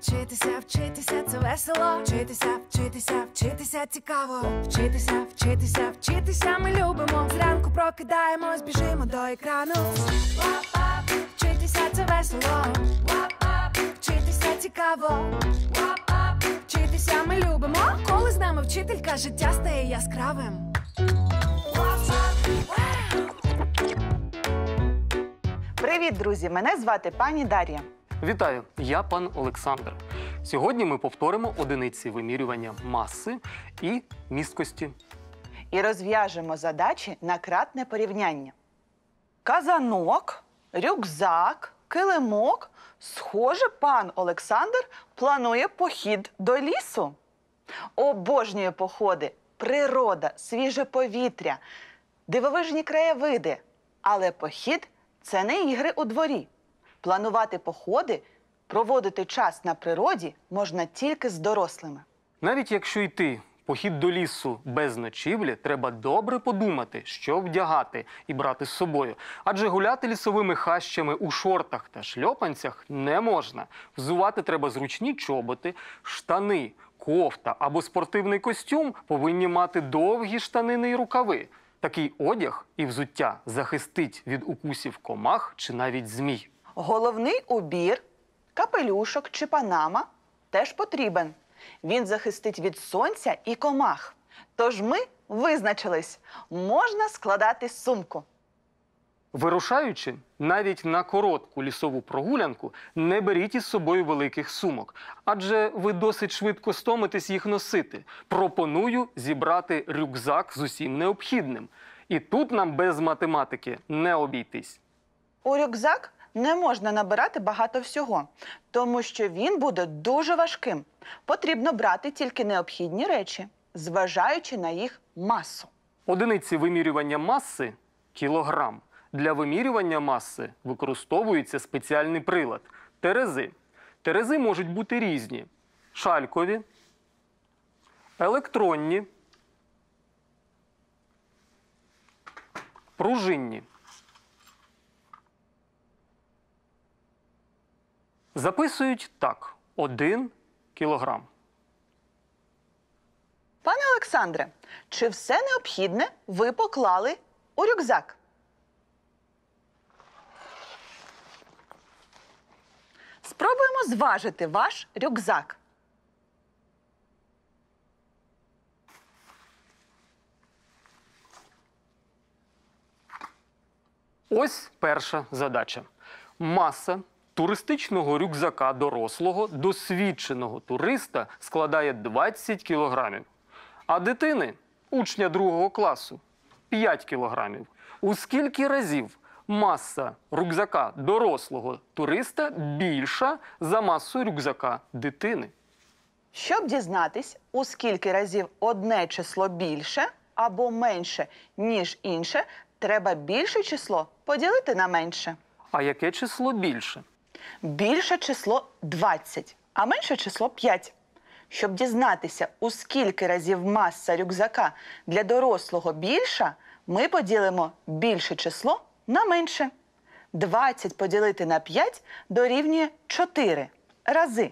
вчитися, вчитися, це весело. Вчитися, вчитися, вчитися цікаво. Вчитися, вчитися, вчитися ми любимо. Зранку прокидаємось, біжимо до екрану. вчитися це весело. вчитися цікаво. вчитися ми любимо. Коли з нами вчителька життя стає яскравим. Привіт, друзі! Мене звати пані Дар'я. Вітаю, я пан Олександр. Сьогодні ми повторимо одиниці вимірювання маси і місткості. І розв'яжемо задачі на кратне порівняння. Казанок, рюкзак, килимок. Схоже, пан Олександр планує похід до лісу. Обожнює походи, природа, свіже повітря, дивовижні краєвиди. Але похід це не ігри у дворі планувати походи, проводити час на природі можна тільки з дорослими. Навіть якщо йти похід до лісу без ночівлі, треба добре подумати, що вдягати і брати з собою. Адже гуляти лісовими хащами у шортах та шльопанцях не можна. Взувати треба зручні чоботи, штани, кофта або спортивний костюм повинні мати довгі штанини й рукави. Такий одяг і взуття захистить від укусів комах чи навіть змій. Головний убір, капелюшок чи панама теж потрібен. Він захистить від сонця і комах. Тож ми визначились, можна складати сумку. Вирушаючи навіть на коротку лісову прогулянку, не беріть із собою великих сумок, адже ви досить швидко стомитесь їх носити. Пропоную зібрати рюкзак з усім необхідним. І тут нам без математики не обійтись. У рюкзак не можна набирати багато всього, тому що він буде дуже важким. Потрібно брати тільки необхідні речі, зважаючи на їх масу. Одиниці вимірювання маси кілограм. Для вимірювання маси використовується спеціальний прилад терези. Терези можуть бути різні: шалькові, електронні, пружинні. записують так: 1 кілограм. Пане Олександре, чи все необхідне ви поклали у рюкзак? Спробуємо зважити ваш рюкзак. Ось перша задача. Маса Туристичного рюкзака дорослого досвідченого туриста складає 20 кілограмів, а дитини учня другого класу 5 кілограмів. У скільки разів маса рюкзака дорослого туриста більша за масу рюкзака дитини? Щоб дізнатись, у скільки разів одне число більше або менше, ніж інше, треба більше число поділити на менше. А яке число більше? більше число 20, а менше число 5. Щоб дізнатися, у скільки разів маса рюкзака для дорослого більша, ми поділимо більше число на менше. 20 поділити на 5 дорівнює 4 рази.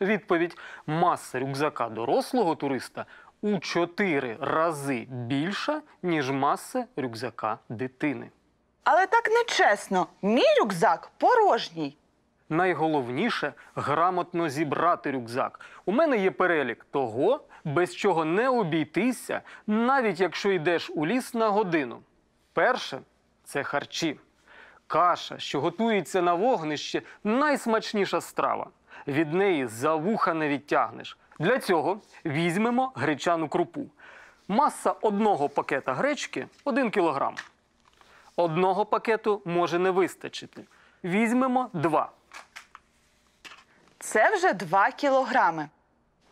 Відповідь маса рюкзака дорослого туриста у 4 рази більша, ніж маса рюкзака дитини. Але так нечесно. Мій рюкзак порожній. Найголовніше грамотно зібрати рюкзак. У мене є перелік того, без чого не обійтися, навіть якщо йдеш у ліс на годину. Перше це харчі. Каша, що готується на вогнищі, найсмачніша страва. Від неї за вуха не відтягнеш. Для цього візьмемо гречану крупу. Маса одного пакета гречки 1 кілограм. Одного пакету може не вистачити. Візьмемо два. Це вже 2 кілограми.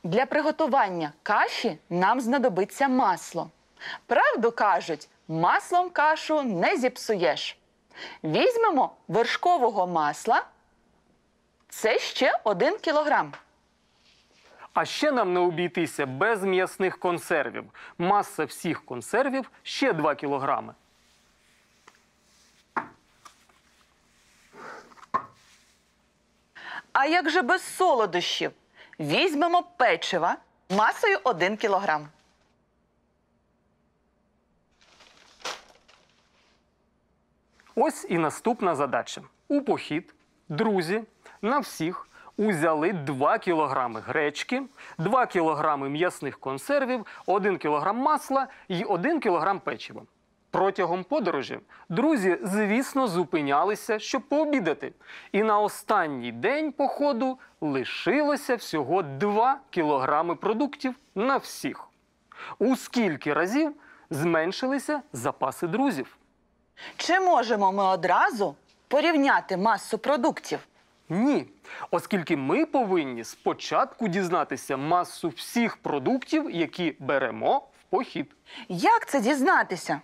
Для приготування каші нам знадобиться масло. Правду кажуть, маслом кашу не зіпсуєш. Візьмемо вершкового масла. Це ще один кілограм. А ще нам не обійтися без м'ясних консервів. Маса всіх консервів ще 2 кілограми. А як же без солодощів? Візьмемо печива масою 1 кілограм. Ось і наступна задача. У похід друзі на всіх узяли 2 кілограми гречки, 2 кілограми м'ясних консервів, 1 кілограм масла і 1 кілограм печива. Протягом подорожі друзі, звісно, зупинялися, щоб пообідати. І на останній день походу лишилося всього 2 кілограми продуктів на всіх. У скільки разів зменшилися запаси друзів? Чи можемо ми одразу порівняти масу продуктів? Ні. Оскільки ми повинні спочатку дізнатися масу всіх продуктів, які беремо в похід. Як це дізнатися?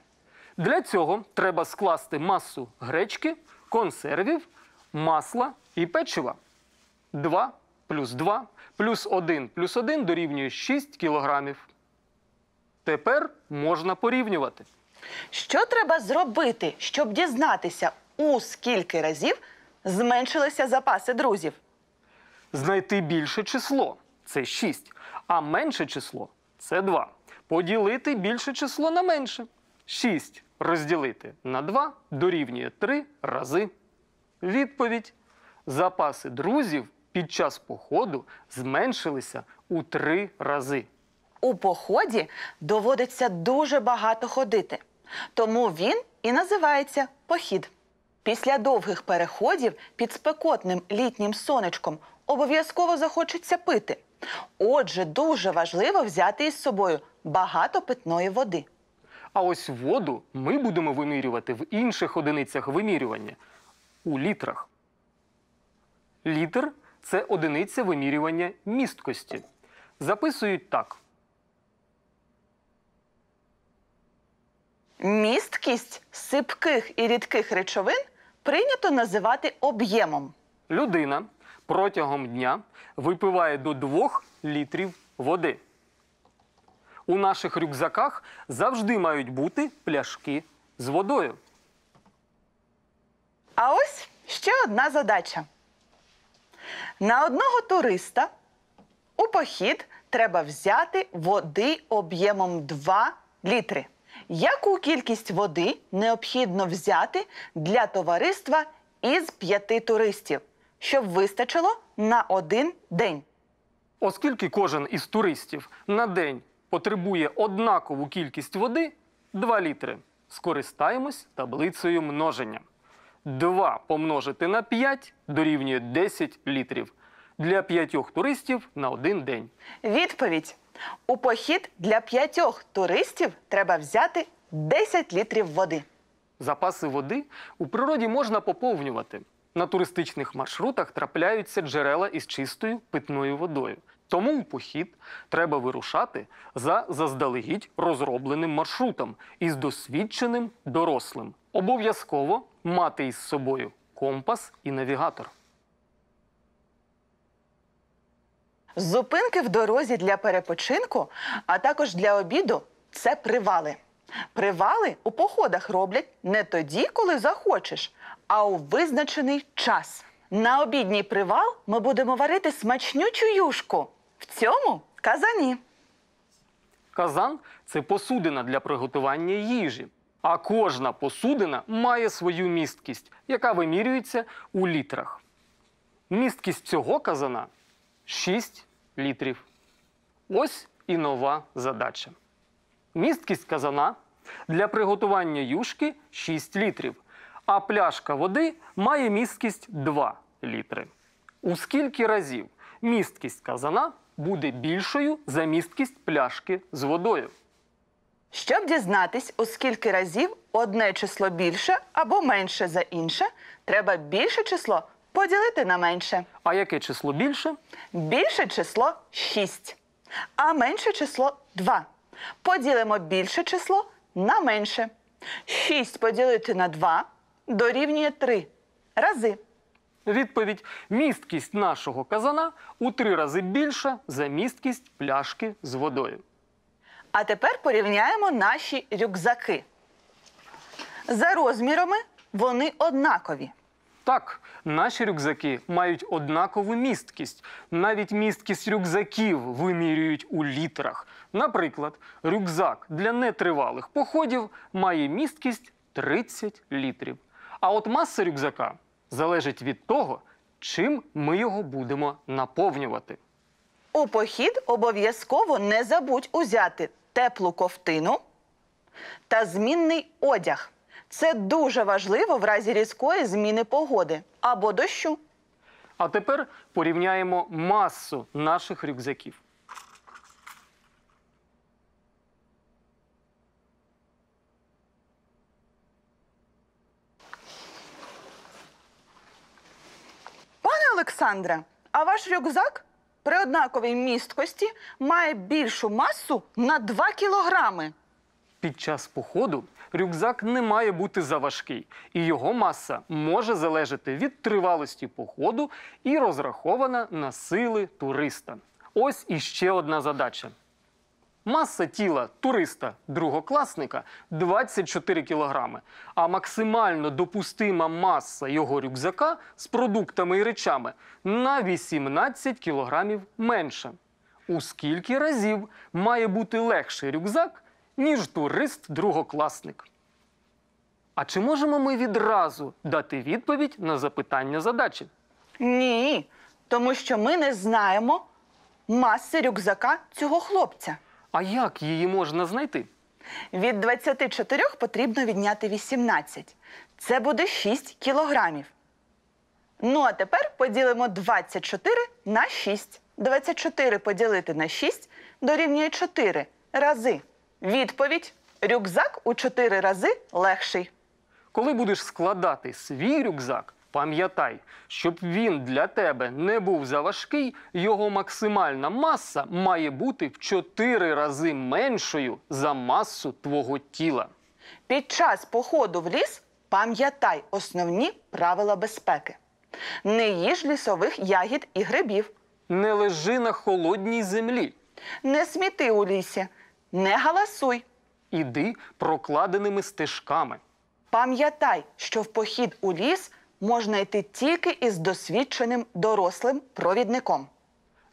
Для цього треба скласти масу гречки, консервів, масла і печива. 2 плюс 2 плюс 1 плюс 1 дорівнює 6 кілограмів. Тепер можна порівнювати. Що треба зробити, щоб дізнатися, у скільки разів зменшилися запаси друзів? Знайти більше число це 6, а менше число це 2. Поділити більше число на менше 6 розділити на 2 дорівнює 3 рази. Відповідь. Запаси друзів під час походу зменшилися у 3 рази. У поході доводиться дуже багато ходити. Тому він і називається похід. Після довгих переходів під спекотним літнім сонечком обов'язково захочеться пити. Отже, дуже важливо взяти із собою багато питної води. А ось воду ми будемо вимірювати в інших одиницях вимірювання у літрах. Літр це одиниця вимірювання місткості. Записують так. Місткість сипких і рідких речовин прийнято називати об'ємом. Людина протягом дня випиває до двох літрів води. У наших рюкзаках завжди мають бути пляшки з водою. А ось ще одна задача. На одного туриста у похід треба взяти води об'ємом 2 літри. Яку кількість води необхідно взяти для товариства із п'яти туристів, щоб вистачило на один день? Оскільки кожен із туристів на день потребує однакову кількість води 2 літри. Скористаємось таблицею множення. 2 помножити на 5 дорівнює 10 літрів. Для п'ятьох туристів на один день. Відповідь: у похід для п'ятьох туристів треба взяти 10 літрів води. Запаси води у природі можна поповнювати. На туристичних маршрутах трапляються джерела із чистою питною водою. Тому у похід треба вирушати за заздалегідь розробленим маршрутом із досвідченим дорослим. Обов'язково мати із собою компас і навігатор. Зупинки в дорозі для перепочинку, а також для обіду це привали. Привали у походах роблять не тоді, коли захочеш, а у визначений час. На обідній привал ми будемо варити смачнючу юшку. В цьому казані. Казан це посудина для приготування їжі. А кожна посудина має свою місткість, яка вимірюється у літрах. Місткість цього казана 6 літрів. Ось і нова задача. Місткість казана для приготування юшки 6 літрів. А пляшка води має місткість 2 літри. У скільки разів місткість казана буде більшою за місткість пляшки з водою. Щоб дізнатись, у скільки разів одне число більше або менше за інше, треба більше число поділити на менше. А яке число більше? Більше число 6, а менше число 2. Поділимо більше число на менше. 6 поділити на 2 дорівнює 3 рази. Відповідь: місткість нашого казана у три рази більша за місткість пляшки з водою. А тепер порівняємо наші рюкзаки. За розмірами вони однакові. Так, наші рюкзаки мають однакову місткість. Навіть місткість рюкзаків вимірюють у літрах. Наприклад, рюкзак для нетривалих походів має місткість 30 літрів. А от маса рюкзака залежить від того, чим ми його будемо наповнювати. У похід обов'язково не забудь узяти теплу ковтину та змінний одяг. Це дуже важливо в разі різкої зміни погоди або дощу. А тепер порівняємо масу наших рюкзаків. Олександре, а ваш рюкзак при однаковій місткості має більшу масу на 2 кілограми. Під час походу рюкзак не має бути заважкий, і його маса може залежати від тривалості походу і розрахована на сили туриста. Ось іще одна задача. Маса тіла туриста другокласника 24 кілограми, а максимально допустима маса його рюкзака з продуктами і речами на 18 кілограмів менше. У скільки разів має бути легший рюкзак, ніж турист-другокласник? А чи можемо ми відразу дати відповідь на запитання задачі? Ні, тому що ми не знаємо маси рюкзака цього хлопця. А як її можна знайти? Від 24 потрібно відняти 18. Це буде 6 кілограмів. Ну, а тепер поділимо 24 на 6. 24 поділити на 6 дорівнює 4 рази. Відповідь: рюкзак у 4 рази легший. Коли будеш складати свій рюкзак, Пам'ятай, щоб він для тебе не був заважкий, його максимальна маса має бути в 4 рази меншою за масу твого тіла. Під час походу в ліс пам'ятай основні правила безпеки: не їж лісових ягід і грибів, не лежи на холодній землі, не сміти у лісі, не галасуй. Іди прокладеними стежками. Пам'ятай, що в похід у ліс можна йти тільки із досвідченим дорослим провідником.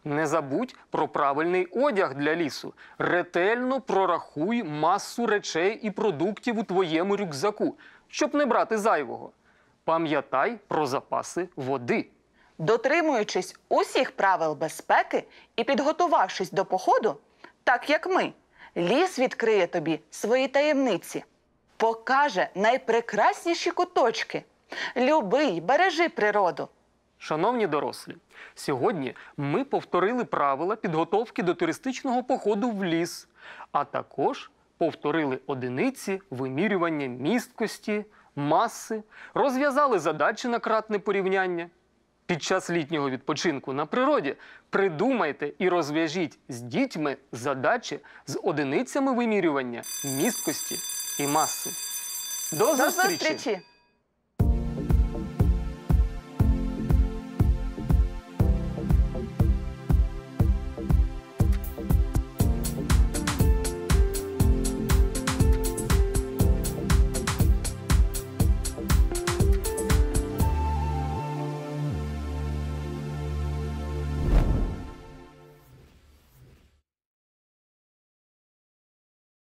Не забудь про правильний одяг для лісу. Ретельно прорахуй масу речей і продуктів у твоєму рюкзаку, щоб не брати зайвого. Пам'ятай про запаси води. Дотримуючись усіх правил безпеки і підготувавшись до походу, так як ми, ліс відкриє тобі свої таємниці, покаже найпрекрасніші куточки, Любий, бережи природу. Шановні дорослі, сьогодні ми повторили правила підготовки до туристичного походу в ліс, а також повторили одиниці вимірювання місткості, маси, розв'язали задачі на кратне порівняння. Під час літнього відпочинку на природі придумайте і розв'яжіть з дітьми задачі з одиницями вимірювання місткості і маси. До, До зустрічі!